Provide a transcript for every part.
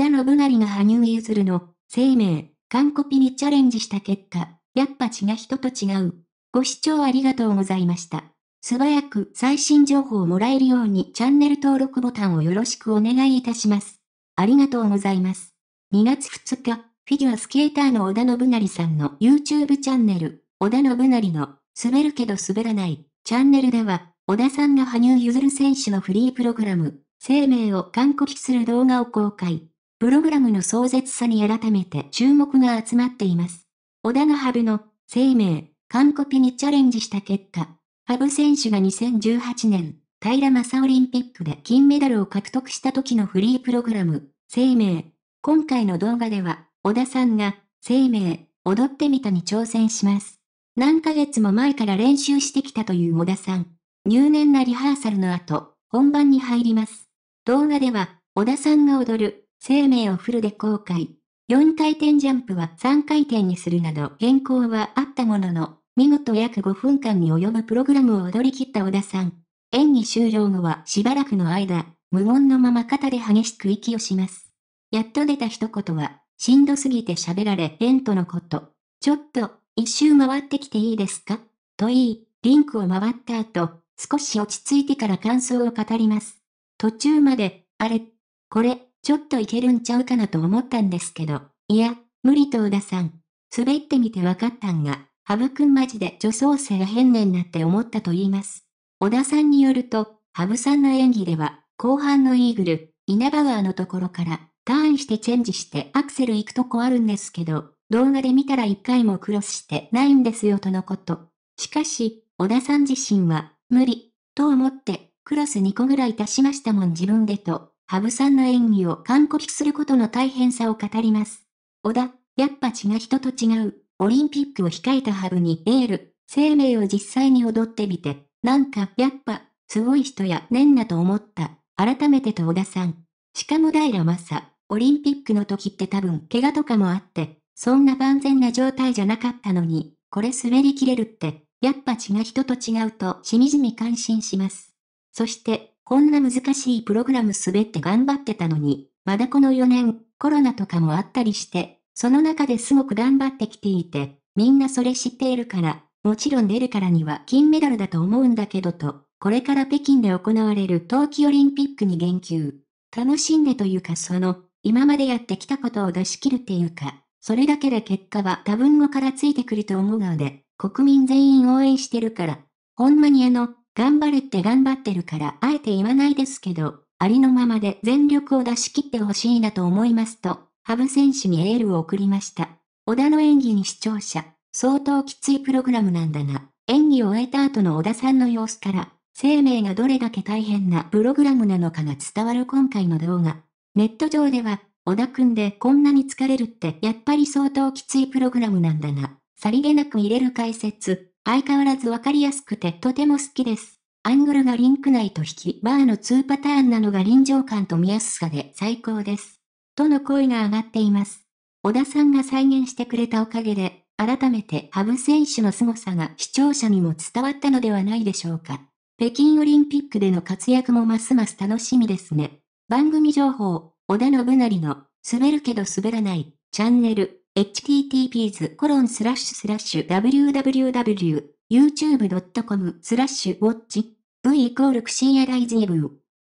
織田信成が羽生結弦の、生命、完コピにチャレンジした結果、やっぱ違う人と違う。ご視聴ありがとうございました。素早く最新情報をもらえるようにチャンネル登録ボタンをよろしくお願いいたします。ありがとうございます。2月2日、フィギュアスケーターの織田信成さんの YouTube チャンネル、織田信成の滑るけど滑らないチャンネルでは、織田さんが羽生結弦選手のフリープログラム、生命を完コピする動画を公開。プログラムの壮絶さに改めて注目が集まっています。小田のハブの生命、完コピにチャレンジした結果、ハブ選手が2018年、平正オリンピックで金メダルを獲得した時のフリープログラム、生命。今回の動画では、小田さんが、生命、踊ってみたに挑戦します。何ヶ月も前から練習してきたという小田さん。入念なリハーサルの後、本番に入ります。動画では、小田さんが踊る、生命をフルで公開。4回転ジャンプは3回転にするなど変更はあったものの、見事約5分間に及ぶプログラムを踊り切った小田さん。演技終了後はしばらくの間、無言のまま肩で激しく息をします。やっと出た一言は、しんどすぎて喋られへんとのこと。ちょっと、一周回ってきていいですかと言い、リンクを回った後、少し落ち着いてから感想を語ります。途中まで、あれ、これ、ちょっといけるんちゃうかなと思ったんですけど、いや、無理と小田さん。滑ってみて分かったんが、ハブくんマジで女装生変ねんなって思ったと言います。小田さんによると、ハブさんの演技では、後半のイーグル、稲葉川のところから、ターンしてチェンジしてアクセル行くとこあるんですけど、動画で見たら一回もクロスしてないんですよとのこと。しかし、小田さん自身は、無理、と思って、クロス2個ぐらい足しましたもん自分でと、羽生さんの演技を完コピすることの大変さを語ります。小田、やっぱ血が人と違う。オリンピックを控えたハブにエール、生命を実際に踊ってみて、なんか、やっぱ、すごい人やねんなと思った。改めてと小田さん。しかも平正、オリンピックの時って多分怪我とかもあって、そんな万全な状態じゃなかったのに、これ滑り切れるって、やっぱ血が人と違うとしみじみ感心します。そして、こんな難しいプログラム滑って頑張ってたのに、まだこの4年、コロナとかもあったりして、その中ですごく頑張ってきていて、みんなそれ知っているから、もちろん出るからには金メダルだと思うんだけどと、これから北京で行われる冬季オリンピックに言及。楽しんでというかその、今までやってきたことを出し切るっていうか、それだけで結果は多分後からついてくると思うので、国民全員応援してるから、ほんまにあの、頑張れって頑張ってるからあえて言わないですけど、ありのままで全力を出し切ってほしいなと思いますと、羽生選手にエールを送りました。小田の演技に視聴者、相当きついプログラムなんだな。演技を終えた後の小田さんの様子から、生命がどれだけ大変なプログラムなのかが伝わる今回の動画。ネット上では、小田くんでこんなに疲れるってやっぱり相当きついプログラムなんだな。さりげなく入れる解説、相変わらずわかりやすくてとても好きです。アングルがリンク内と引き、バーの2パターンなのが臨場感と見やすさで最高です。との声が上がっています。小田さんが再現してくれたおかげで、改めて羽生選手の凄さが視聴者にも伝わったのではないでしょうか。北京オリンピックでの活躍もますます楽しみですね。番組情報、小田信成の、滑るけど滑らない、チャンネル。https://www.youtube.com スラッシュウォッチ v イコールクシーアライズイブ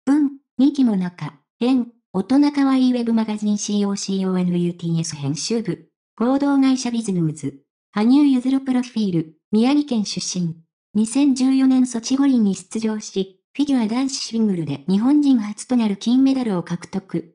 文、ミキモナカ、編、大人かわいいウェブマガジン COCONUTS 編集部、合同会社ビズムーズ、羽生結弦プロフィール、宮城県出身。2014年ソチ五輪に出場し、フィギュア男子シングルで日本人初となる金メダルを獲得。